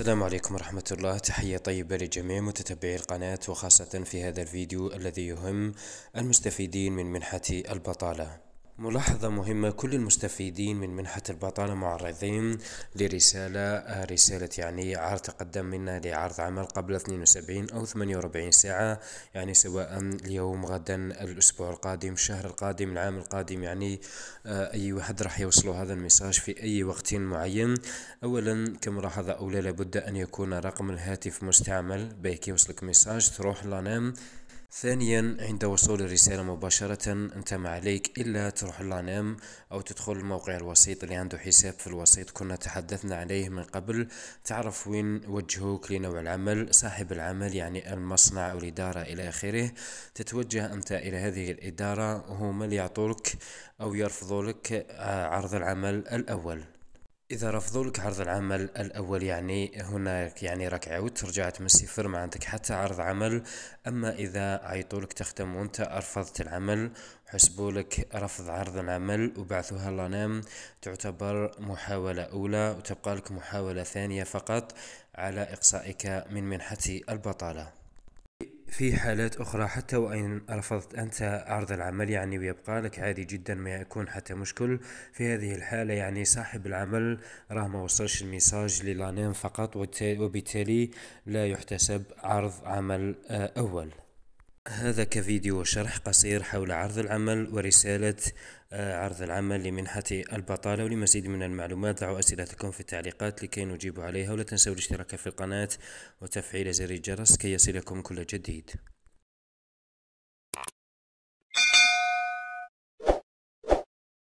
السلام عليكم ورحمة الله تحية طيبة لجميع متتبعي القناة وخاصة في هذا الفيديو الذي يهم المستفيدين من منحة البطالة ملاحظة مهمة كل المستفيدين من منحة البطالة معرضين لرسالة رسالة يعني عرض تقدم منا لعرض عمل قبل 72 أو 48 ساعة يعني سواء اليوم غدا الأسبوع القادم الشهر القادم العام القادم يعني آه، أي واحد راح يوصله هذا المساج في أي وقت معين أولا كملاحظة أولى لابد أن يكون رقم الهاتف مستعمل بيك يوصلك مساج تروح لنام ثانيا عند وصول الرسالة مباشرة انت ما عليك إلا تروح لانام أو تدخل موقع الوسيط اللي عنده حساب في الوسيط كنا تحدثنا عليه من قبل تعرف وين وجهوك لنوع العمل صاحب العمل يعني المصنع أو الإدارة إلى آخره تتوجه أنت إلى هذه الإدارة وهو من يعطولك أو يرفضوا لك آه، عرض العمل الأول اذا رفضوا لك عرض العمل الاول يعني هناك يعني راك عاودت رجعت من الصفر ما عندك حتى عرض عمل اما اذا عيطوا لك تخدم وانت رفضت العمل حسبوا لك رفض عرض العمل وبعثوها لنام تعتبر محاولة أولى وتبقى لك محاولة ثانية فقط على إقصائك من منحة البطالة في حالات أخرى حتى وإن رفضت أنت عرض العمل يعني ويبقى لك عادي جدا ما يكون حتى مشكل في هذه الحالة يعني صاحب العمل راه ما وصلش الميساج للانام فقط وبالتالي لا يحتسب عرض عمل آه، أول هذا كفيديو شرح قصير حول عرض العمل ورسالة آه، عرض العمل لمنحة البطالة ولمزيد من المعلومات ضعوا أسئلتكم في التعليقات لكي نجيب عليها ولا تنسوا الاشتراك في القناة وتفعيل زر الجرس كي يصلكم كل جديد